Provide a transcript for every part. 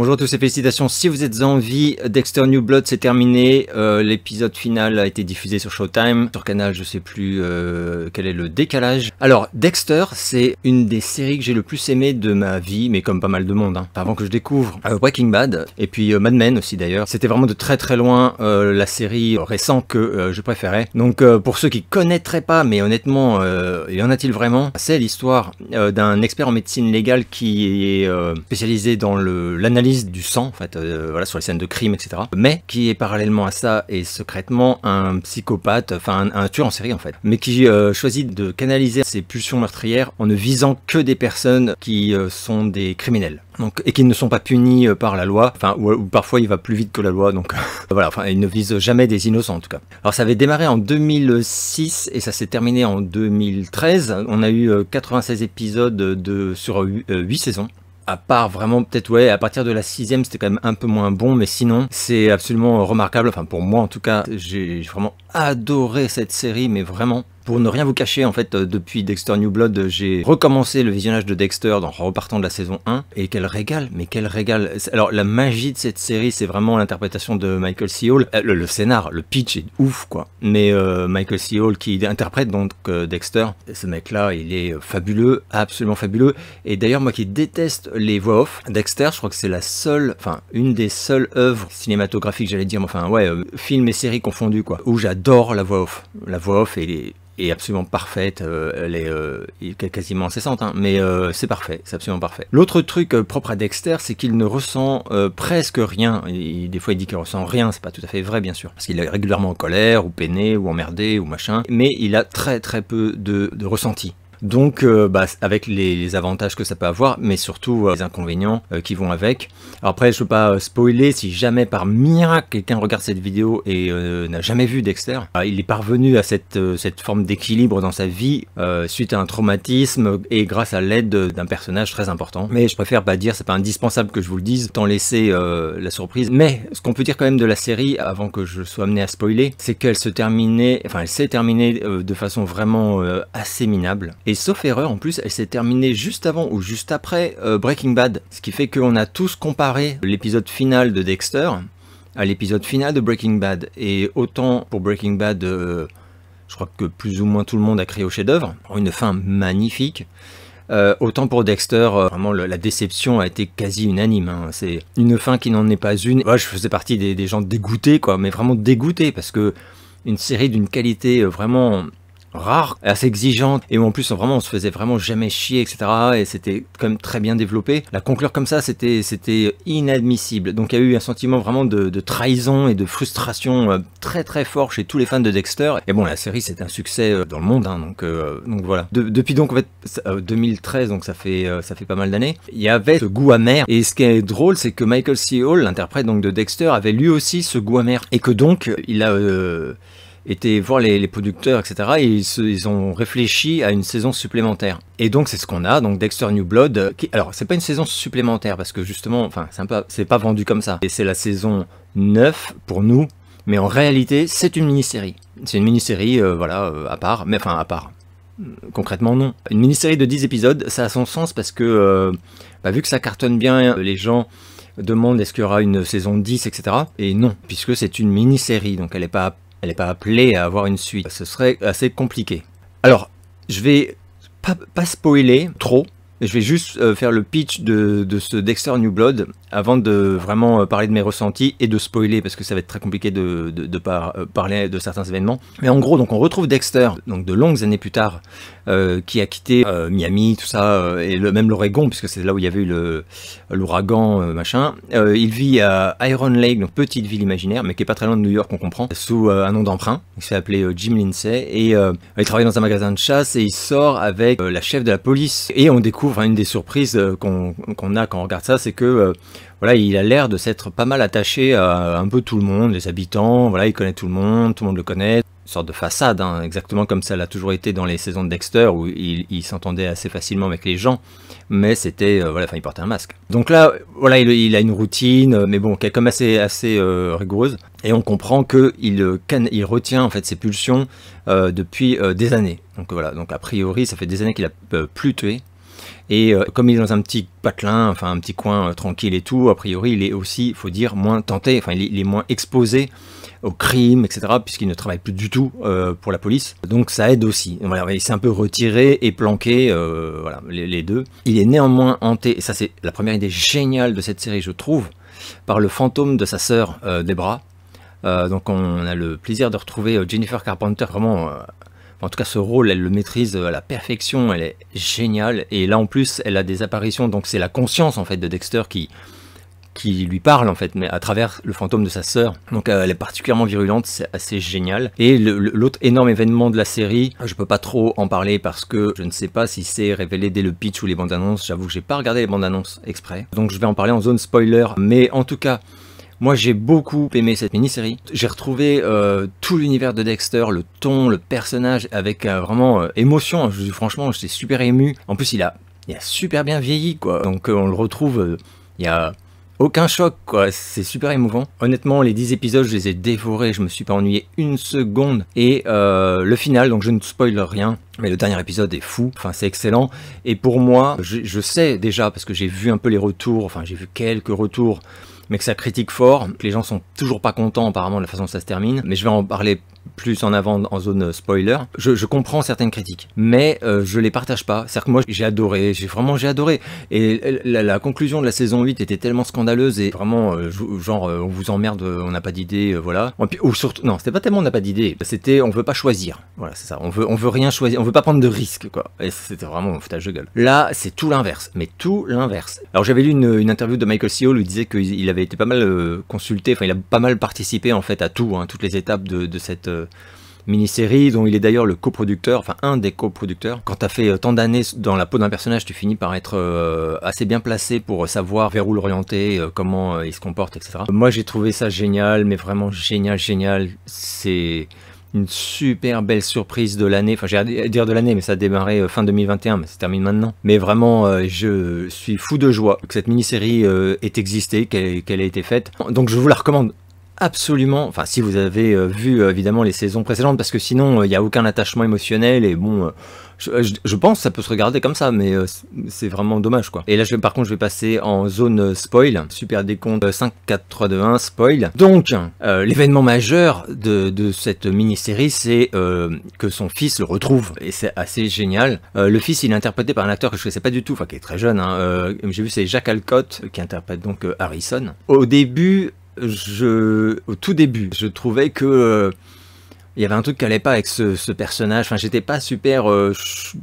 Bonjour à tous et félicitations. Si vous êtes en vie, Dexter New Blood c'est terminé. Euh, l'épisode final a été diffusé sur Showtime. Sur Canal, je sais plus euh, quel est le décalage. Alors, Dexter, c'est une des séries que j'ai le plus aimé de ma vie, mais comme pas mal de monde. Hein. Avant que je découvre euh, Breaking Bad et puis Mad Men aussi d'ailleurs. C'était vraiment de très très loin la série récente que je préférais. Donc, pour ceux qui connaîtraient pas, mais honnêtement, il y en a-t-il vraiment C'est l'histoire d'un expert en médecine légale qui est spécialisé dans l'analyse du sang, en fait, euh, voilà, sur les scènes de crime, etc. Mais qui est parallèlement à ça et secrètement un psychopathe, enfin un, tueur en série en fait, mais qui euh, choisit de canaliser ses pulsions meurtrières en ne visant que des personnes qui euh, sont des criminels. Donc, et qui ne sont pas punis par la loi, enfin, ou, parfois il va plus vite que la loi, donc voilà, enfin, il ne vise jamais des innocents en tout cas. Alors ça avait démarré en 2006 et ça s'est terminé en 2013. On a eu 96 épisodes de, sur 8 saisons à part vraiment peut-être ouais à partir de la sixième c'était quand même un peu moins bon mais sinon c'est absolument remarquable enfin pour moi en tout cas j'ai vraiment adoré cette série, mais vraiment. Pour ne rien vous cacher, en fait, euh, depuis Dexter New Blood, euh, j'ai recommencé le visionnage de Dexter en repartant de la saison 1. Et quel régal, mais quel régal. Alors, la magie de cette série, c'est vraiment l'interprétation de Michael C. Hall. Euh, le, scénar, le pitch est ouf, quoi. Mais Michael C. Hall, qui interprète donc Dexter, ce mec-là, il est fabuleux, absolument fabuleux. Et d'ailleurs, moi qui déteste les voix off, Dexter, je crois que c'est la seule, enfin, une des seules œuvres cinématographiques, j'allais dire, enfin, ouais, film et série confondus, quoi, où j'adore la voix off. La voix off est, est absolument parfaite, euh, elle euh, est, quasiment incessante, hein, mais euh, c'est parfait, c'est absolument parfait. L'autre truc propre à Dexter, c'est qu'il ne ressent presque rien. Il, des fois, il dit qu'il ressent rien, c'est pas tout à fait vrai, bien sûr, parce qu'il est régulièrement en colère, ou peiné, ou emmerdé, ou machin, mais il a très très peu de ressenti. Donc, euh, bah, avec les, avantages que ça peut avoir, mais surtout euh, les inconvénients euh, qui vont avec. après, je ne veux pas spoiler, si jamais par miracle quelqu'un regarde cette vidéo et n'a jamais vu Dexter, bah, il est parvenu à cette, cette forme d'équilibre dans sa vie suite à un traumatisme et grâce à l'aide d'un personnage très important. Mais je préfère pas dire, c'est pas indispensable que je vous le dise, tant laisser la surprise. Mais ce qu'on peut dire quand même de la série, avant que je sois amené à spoiler, c'est qu'elle se terminait, enfin elle s'est terminée de façon vraiment assez minable. Et sauf erreur, en plus, elle s'est terminée juste avant ou juste après euh, Breaking Bad. Ce qui fait qu'on a tous comparé l'épisode final de Dexter à l'épisode final de Breaking Bad. Et autant pour Breaking Bad, euh, je crois que plus ou moins tout le monde a créé au chef-d'œuvre, une fin magnifique. Euh, autant pour Dexter, vraiment la déception a été quasi unanime. Hein. C'est une fin qui n'en est pas une. Moi, je faisais partie des, des, gens dégoûtés, quoi, mais vraiment dégoûtés parce que une série d'une qualité vraiment rare, assez exigeante, et en plus vraiment on se faisait vraiment jamais chier, etc. Et c'était quand même très bien développé. La conclure comme ça, c'était c'était inadmissible. Donc il y a eu un sentiment vraiment de, trahison et de frustration euh, très très fort chez tous les fans de Dexter. Et bon, la série c'est un succès euh, dans le monde, hein, donc euh, donc voilà. depuis donc en fait 2013, donc ça fait ça fait pas mal d'années. Il y avait ce goût amer. Et ce qui est drôle, c'est que Michael C. Hall, l'interprète donc de Dexter, avait lui aussi ce goût amer et que donc il a étaient voir les, les producteurs, etc. Et ils, ils, ont réfléchi à une saison supplémentaire. Et donc c'est ce qu'on a, donc Dexter New Blood. Euh, qui, alors c'est pas une saison supplémentaire parce que justement, enfin c'est pas vendu comme ça. Et c'est la saison 9 pour nous, mais en réalité c'est une mini-série. C'est une mini-série, euh, voilà, euh, à part, mais enfin à part. Concrètement non. Une mini-série de 10 épisodes, ça a son sens parce que bah, vu que ça cartonne bien, les gens demandent est-ce qu'il y aura une saison 10, etc. Et non, puisque c'est une mini-série, donc elle n'est pas elle n'est pas appelée à avoir une suite. Ce serait assez compliqué. Alors, je vais pas, pas spoiler trop, je vais juste euh, faire le pitch de, de, ce Dexter New Blood avant de vraiment euh, parler de mes ressentis et de spoiler parce que ça va être très compliqué de, de, euh, parler de certains événements. Mais en gros, donc on retrouve Dexter, donc de longues années plus tard, qui a quitté Miami, tout ça, et le, même l'Oregon puisque c'est là où il y avait eu l'ouragan machin. il vit à Iron Lake, donc petite ville imaginaire, mais qui est pas très loin de New York, on comprend, sous un nom d'emprunt. Il s'est appelé Jim Lindsay et il travaille dans un magasin de chasse et il sort avec la chef de la police et on découvre Enfin, hein, une des surprises euh, qu'on a quand on regarde ça, c'est que euh, voilà, il a l'air de s'être pas mal attaché à un peu tout le monde, les habitants, voilà, il connaît tout le monde, tout le monde le connaît. Une sorte de façade, hein, exactement comme ça l'a toujours été dans les saisons de Dexter, où il, s'entendait assez facilement avec les gens, mais c'était, euh, voilà, enfin, il portait un masque. Donc là, voilà, il, a une routine, mais bon, qui est comme assez, assez rigoureuse, et on comprend que il, retient en fait ses pulsions depuis des années. Donc voilà, donc a priori, ça fait des années qu'il a plus tué, et euh, comme il est dans un petit patelin, enfin un petit coin euh, tranquille et tout, a priori, il est aussi, faut dire, moins tenté, enfin il, est moins exposé au crime, etc., puisqu'il ne travaille plus du tout euh, pour la police. Donc ça aide aussi. il s'est un peu retiré et planqué, les, deux. Il est néanmoins hanté, et ça c'est la première idée géniale de cette série, je trouve, par le fantôme de sa sœur Debra. donc on a le plaisir de retrouver Jennifer Carpenter vraiment en tout cas ce rôle, elle le maîtrise à la perfection, elle est géniale. Et là en plus, elle a des apparitions, donc c'est la conscience en fait de Dexter qui, qui lui parle en fait, mais à travers le fantôme de sa sœur. Donc euh, elle est particulièrement virulente, c'est assez génial. Et l'autre énorme événement de la série, je peux pas trop en parler parce que je ne sais pas si c'est révélé dès le pitch ou les bandes annonces. J'avoue que j'ai pas regardé les bandes annonces exprès, donc je vais en parler en zone spoiler. Mais en tout cas. Moi, j'ai beaucoup aimé cette mini-série. J'ai retrouvé euh, tout l'univers de Dexter, le ton, le personnage, avec euh, vraiment euh, émotion. franchement, j'étais super ému. En plus, il a, il a super bien vieilli, quoi. Donc, on le retrouve, il y a aucun choc, quoi. C'est super émouvant. Honnêtement, les 10 épisodes, je les ai dévorés. Je me suis pas ennuyé une seconde. Et le final, donc je ne spoil rien. Mais le dernier épisode est fou. Enfin, c'est excellent. Et pour moi, je sais déjà, parce que j'ai vu un peu les retours. Enfin, j'ai vu quelques retours mais que ça critique fort, que les gens sont toujours pas contents apparemment de la façon dont ça se termine, mais je vais en parler plus en avant en zone spoiler. Je, comprends certaines critiques, mais euh, je les partage pas. C'est-à-dire que moi j'ai adoré, j'ai vraiment j'ai adoré. Et la, conclusion de la saison 8 était tellement scandaleuse et vraiment euh, genre euh, on vous emmerde, on n'a pas d'idée, voilà. ou surtout non, c'était pas tellement on n'a pas d'idée, c'était on veut pas choisir. Voilà, c'est ça. On veut on veut rien choisir, on veut pas prendre de risques quoi. Et c'était vraiment foutage de gueule. Là, c'est tout l'inverse, mais tout l'inverse. Alors j'avais lu une, interview de Michael C. où il disait qu'il avait été pas mal consulté, enfin il a pas mal participé en fait à tout, hein, toutes les étapes de cette euh, mini-série dont il est d'ailleurs le coproducteur, enfin un des coproducteurs. Quand tu as fait euh, tant d'années dans la peau d'un personnage, tu finis par être euh, assez bien placé pour savoir vers où l'orienter, comment il se comporte, etc. Moi j'ai trouvé ça génial, mais vraiment génial, génial. C'est une super belle surprise de l'année. Enfin, j'ai à dire de l'année, mais ça a démarré fin 2021, mais ça termine maintenant. Mais vraiment, je suis fou de joie que cette mini-série ait existé, qu'elle ait été faite. Donc, je vous la recommande absolument, enfin si vous avez euh, vu euh, évidemment les saisons précédentes, parce que sinon euh, il n'y a aucun attachement émotionnel et bon, je, pense ça peut se regarder comme ça, mais c'est vraiment dommage quoi. Et là je par contre je vais passer en zone spoil, super décompte 5, 4, 3, 2, 1, spoil. Donc l'événement majeur de, cette mini-série c'est que son fils le retrouve et c'est assez génial. le fils il est interprété par un acteur que je ne sais pas du tout, enfin qui est très jeune, hein, j'ai vu c'est Jacques Alcott qui interprète donc Harrison. Au début, au tout début, je trouvais que euh, il y avait un truc qui n'allait pas avec ce, personnage. Enfin, j'étais pas super euh,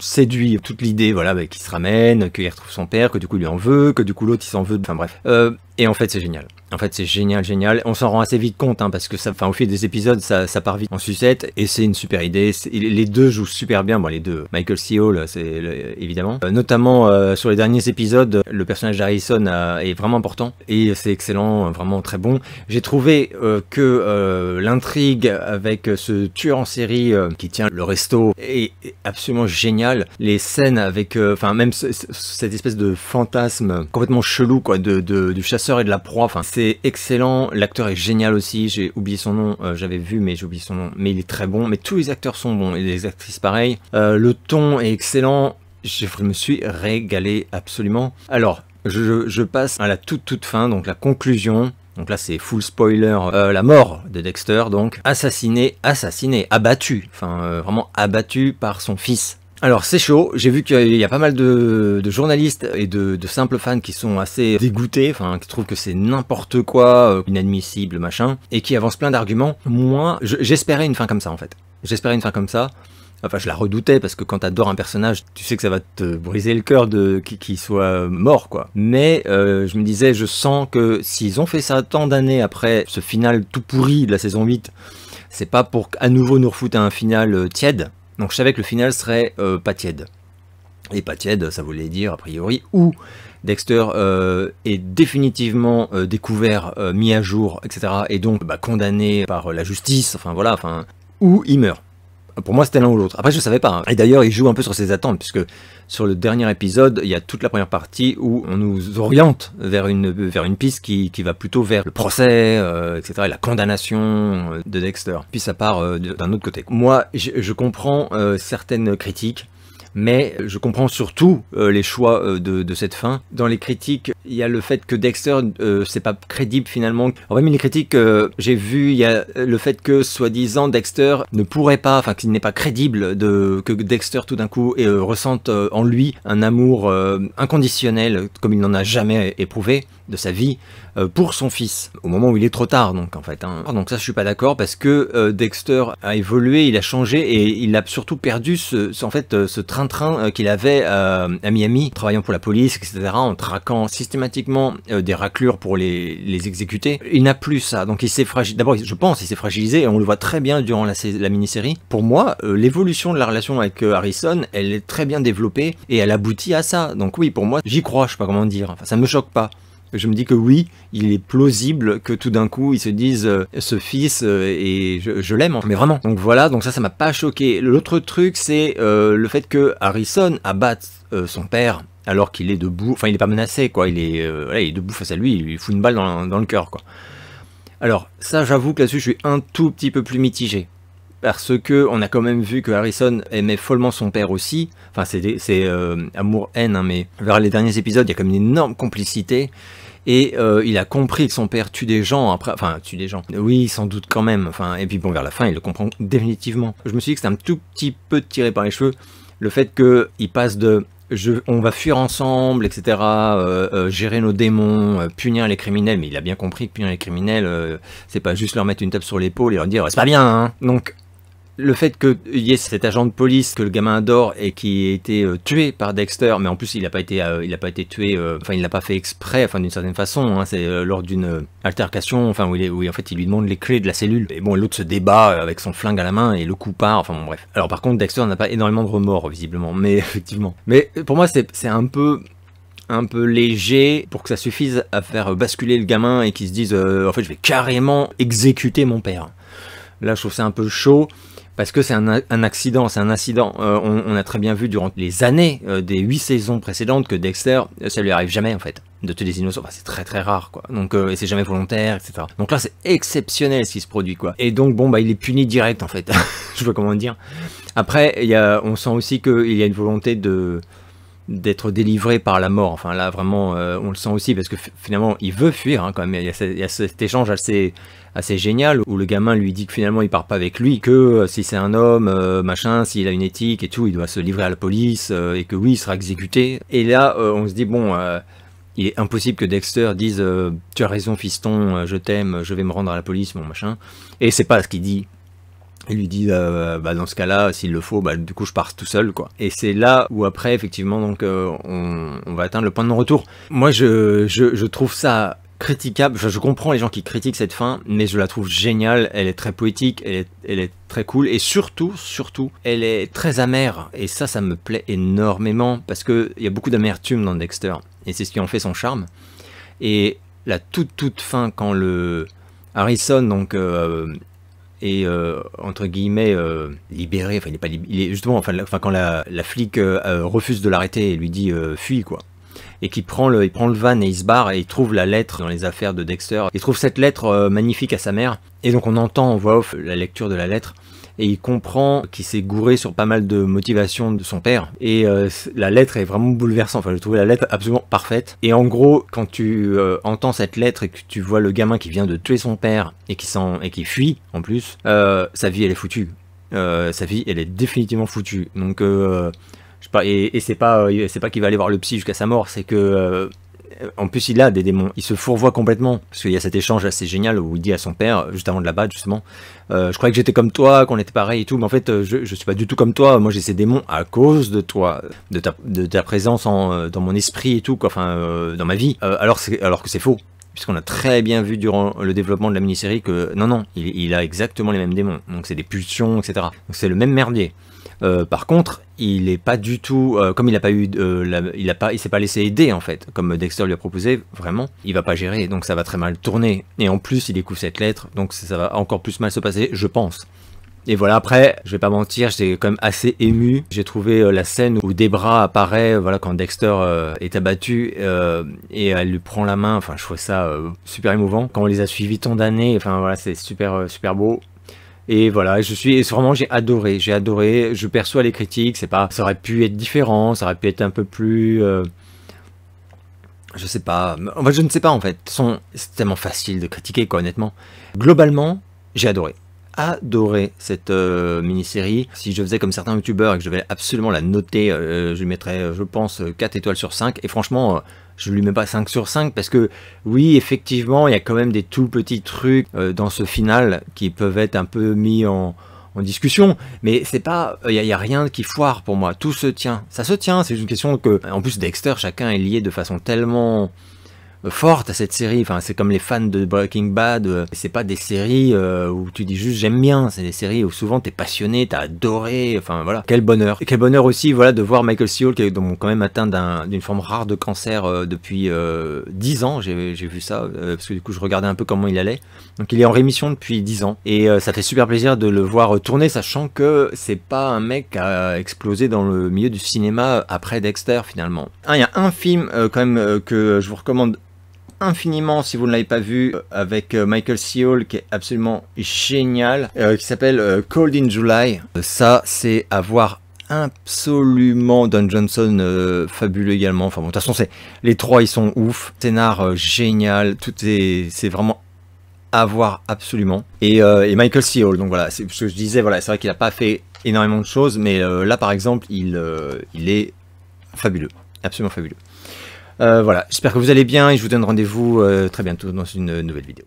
séduit. Toute l'idée, voilà, bah, qu'il se ramène, qu'il retrouve son père, que du coup il lui en veut, que du coup l'autre il s'en veut. Enfin bref. Euh, et en fait, c'est génial. En fait, c'est génial, génial. On s'en rend assez vite compte, hein, parce que ça, enfin, au fil des épisodes, ça, ça part vite en sucette, et c'est une super idée. Les deux jouent super bien, bon, les deux. Michael C. Hall, c'est évidemment. Euh, notamment euh, sur les derniers épisodes, le personnage d'Harrison euh, est vraiment important, et c'est excellent, vraiment très bon. J'ai trouvé que l'intrigue avec ce tueur en série qui tient le resto est, absolument génial. Les scènes avec, enfin, même cette espèce de fantasme complètement chelou, quoi, de, du chasseur et de la proie, enfin, c'est excellent. L'acteur est génial aussi. J'ai oublié son nom. Euh, j'avais vu, mais j'ai oublié son nom. Mais il est très bon. Mais tous les acteurs sont bons et les actrices pareil. Euh, le ton est excellent. Je me suis régalé absolument. Alors, je, passe à la toute toute fin, donc la conclusion. Donc là, c'est full spoiler. Euh, la mort de Dexter, donc assassiné, assassiné, abattu, enfin vraiment abattu par son fils. Alors c'est chaud, j'ai vu qu'il y a pas mal de, journalistes et de, simples fans qui sont assez dégoûtés, enfin qui trouvent que c'est n'importe quoi, euh, inadmissible, machin, et qui avancent plein d'arguments. Moi, j'espérais une fin comme ça en fait. J'espérais une fin comme ça. Enfin, je la redoutais parce que quand t'adores un personnage, tu sais que ça va te briser le cœur de qu'il soit mort, quoi. Mais euh, je me disais, je sens que s'ils ont fait ça tant d'années après ce final tout pourri de la saison 8, c'est pas pour à nouveau nous refouter un final euh, tiède. Donc je savais que le final serait euh, pas tiède. Et pas tiède, ça voulait dire, a priori, où Dexter euh, est définitivement euh, découvert, mis à jour, etc. Et donc bah, condamné par la justice, enfin voilà, enfin, où il meurt. Pour moi, c'était l'un ou l'autre. Après, je ne savais pas. Hein. Et d'ailleurs, il joue un peu sur ses attentes, puisque sur le dernier épisode, il y a toute la première partie où on nous oriente vers une, vers une piste qui, va plutôt vers le procès, euh, etc., et la condamnation euh, de Dexter. Puis ça part euh, d'un autre côté. Moi, je, comprends certaines critiques mais je comprends surtout euh, les choix euh, de, cette fin. Dans les critiques, il y a le fait que Dexter, euh, c'est pas crédible finalement. En même les critiques, j'ai vu, il y a le fait que soi-disant Dexter ne pourrait pas, enfin qu'il n'est pas crédible de, que Dexter tout d'un coup ressente en lui un amour inconditionnel comme il n'en a jamais éprouvé de sa vie euh, pour son fils au moment où il est trop tard donc en fait hein. donc ça je suis pas d'accord parce que euh, Dexter a évolué il a changé et il a surtout perdu ce, en fait euh, ce train-train qu'il avait à Miami travaillant pour la police etc en traquant systématiquement des raclures pour les, exécuter il n'a plus ça donc il s'est fragilisé d'abord je pense il s'est fragilisé et on le voit très bien durant la, la mini-série pour moi l'évolution de la relation avec Harrison elle est très bien développée et elle aboutit à ça donc oui pour moi j'y crois je sais pas comment dire enfin ça me choque pas je me dis que oui, il est plausible que tout d'un coup ils se disent euh, ce fils euh, et je, l'aime, mais vraiment. Donc voilà, donc ça, ça m'a pas choqué. L'autre truc, c'est euh, le fait que Harrison abatte son père alors qu'il est debout, enfin il n'est pas menacé quoi, il est, debout face à lui, il lui fout une balle dans, le cœur quoi. Alors ça, j'avoue que là-dessus, je suis un tout petit peu plus mitigé parce que on a quand même vu que Harrison aimait follement son père aussi. Enfin, c'est amour-haine, hein, mais vers les derniers épisodes, il y a comme une énorme complicité. Et euh, il a compris que son père tue des gens après. Enfin, tue des gens. Oui, sans doute quand même. Enfin, et puis bon, vers la fin, il le comprend définitivement. Je me suis dit que c'était un tout petit peu tiré par les cheveux. Le fait que qu'il passe de on va fuir ensemble, etc., euh, euh, gérer nos démons, punir les criminels, mais il a bien compris que punir les criminels, c'est pas juste leur mettre une table sur l'épaule et leur dire c'est pas bien, hein. Donc le fait qu'il y ait cet agent de police que le gamin adore et qui a été euh, tué par Dexter, mais en plus il n'a pas été, euh, pas été tué, euh, enfin il l'a pas fait exprès, enfin d'une certaine façon, hein, c'est lors d'une altercation, enfin où, il en fait il lui demande les clés de la cellule. Et bon, l'autre se débat avec son flingue à la main et le coup part, enfin bon, bref. Alors par contre, Dexter n'a pas énormément de remords visiblement, mais effectivement. Mais pour moi c'est un peu un peu léger pour que ça suffise à faire basculer le gamin et qu'il se dise en fait je vais carrément exécuter mon père. Là je trouve c'est un peu chaud parce que c'est un, accident, c'est un incident. Euh, on, a très bien vu durant les années euh, des huit saisons précédentes que Dexter, euh, ça lui arrive jamais en fait, de tuer des innocents. Enfin, c'est très très rare quoi. Donc et c'est jamais volontaire, etc. Donc là c'est exceptionnel ce qui se produit quoi. Et donc bon bah il est puni direct en fait. Je vois comment dire. Après on sent aussi qu'il y a une volonté de d'être délivré par la mort. Enfin là vraiment euh, on le sent aussi parce que finalement il veut fuir hein, quand même. Il y, a cet échange assez assez génial où le gamin lui dit que finalement il part pas avec lui, que euh, si c'est un homme euh, machin, s'il a une éthique et tout, il doit se livrer à la police et que oui il sera exécuté. Et là on se dit bon il est impossible que Dexter dise tu as raison fiston, je t'aime, je vais me rendre à la police mon machin. Et c'est pas ce qu'il dit il lui dit euh, bah dans ce cas-là s'il le faut bah du coup je pars tout seul quoi et c'est là où après effectivement donc euh, on, va atteindre le point de non-retour moi je, je, trouve ça critiquable je comprends les gens qui critiquent cette fin mais je la trouve géniale elle est très poétique elle est, elle est très cool et surtout surtout elle est très amère et ça ça me plaît énormément parce que il y a beaucoup d'amertume dans Dexter et c'est ce qui en fait son charme et la toute toute fin quand le Harrison donc euh, et euh, entre guillemets euh, libéré. Enfin, il est pas il est justement. Enfin, quand la, flic euh, refuse de l'arrêter et lui dit fuis quoi. Et qu'il prend le, il prend le van et il se barre et il trouve la lettre dans les affaires de Dexter. Il trouve cette lettre magnifique à sa mère. Et donc on entend en voix off la lecture de la lettre et il comprend qu'il s'est gouré sur pas mal de motivations de son père. Et euh, la lettre est vraiment bouleversante. Enfin, je trouvais la lettre absolument parfaite. Et en gros, quand tu euh, entends cette lettre et que tu vois le gamin qui vient de tuer son père et qui, et qui fuit en plus, euh, sa vie elle est foutue. sa vie elle est définitivement foutue. Donc, je sais pas, et, et c'est pas, c'est pas qu'il va aller voir le psy jusqu'à sa mort, c'est que euh, en plus, il a des démons. Il se fourvoie complètement. Parce qu'il y a cet échange assez génial où il dit à son père, euh, juste avant de la battre, justement, euh, je croyais que j'étais comme toi, qu'on était pareil et tout, mais en fait, je, je suis pas du tout comme toi. Moi, j'ai ces démons à cause de toi, de ta, de ta présence dans mon esprit et tout, enfin, dans ma vie. alors, alors que c'est faux puisqu'on a très bien vu durant le développement de la mini-série que non, non, il, a exactement les mêmes démons. Donc c'est des pulsions, etc. Donc c'est le même merdier. par contre, il est pas du tout euh, comme il n'a pas eu euh, la, il a pas il s'est pas laissé aider en fait comme Dexter lui a proposé vraiment il va pas gérer donc ça va très mal tourner et en plus il découvre cette lettre donc ça va encore plus mal se passer je pense et voilà après je vais pas mentir j'étais quand même assez ému j'ai trouvé euh, la scène où Debra apparaît voilà quand Dexter est abattu et elle lui prend la main enfin je trouve ça super émouvant quand on les a suivis tant d'années enfin voilà c'est super super beau et voilà, je suis et vraiment j'ai adoré, j'ai adoré. Je perçois les critiques, c'est pas, ça aurait pu être différent, ça aurait pu être un peu plus, euh, je sais pas. En je ne sais pas en fait. C'est tellement facile de critiquer quoi, honnêtement. Globalement, j'ai adoré adoré cette euh, mini-série. Si je faisais comme certains youtubeurs et que je devais absolument la noter, euh, je lui mettrais, euh, je pense, 4 étoiles sur 5. Et franchement, je lui mets pas 5 sur 5 parce que oui effectivement il y a quand même des tout petits trucs dans ce final qui peuvent être un peu mis en, discussion, mais c'est pas, il n'y a, rien qui foire pour moi, tout se tient, ça se tient, c'est une question que, en plus Dexter, chacun est lié de façon tellement euh, forte à cette série. Enfin, c'est comme les fans de Breaking Bad. Euh, c'est pas des séries euh, où tu dis juste j'aime bien. C'est des séries où souvent t'es passionné, t'as adoré. Enfin voilà, quel bonheur. Et quel bonheur aussi, voilà, de voir Michael C. qui est donc quand même atteint d'une forme rare de cancer depuis 10 ans. J'ai vu ça parce que du coup je regardais un peu comment il allait. Donc il est en rémission depuis 10 ans et ça fait super plaisir de le voir tourner, sachant que c'est pas un mec qui a explosé dans le milieu du cinéma après Dexter finalement. Ah, il y a un film quand même que je vous recommande infiniment si vous ne l'avez pas vu euh, avec euh, Michael Seal qui est absolument génial, euh, qui s'appelle Cold in July. Ça, c'est à voir absolument Don Johnson fabuleux également. Enfin bon, de toute façon, c'est les trois ils sont ouf. Scénar génial, tout est c'est vraiment à voir absolument. Et, Michael Seal. donc voilà, c'est ce que je disais, voilà, c'est vrai qu'il a pas fait énormément de choses, mais là par exemple, il, il est fabuleux, absolument fabuleux. Euh, voilà, j'espère que vous allez bien et je vous donne rendez-vous euh, très bientôt dans une nouvelle vidéo.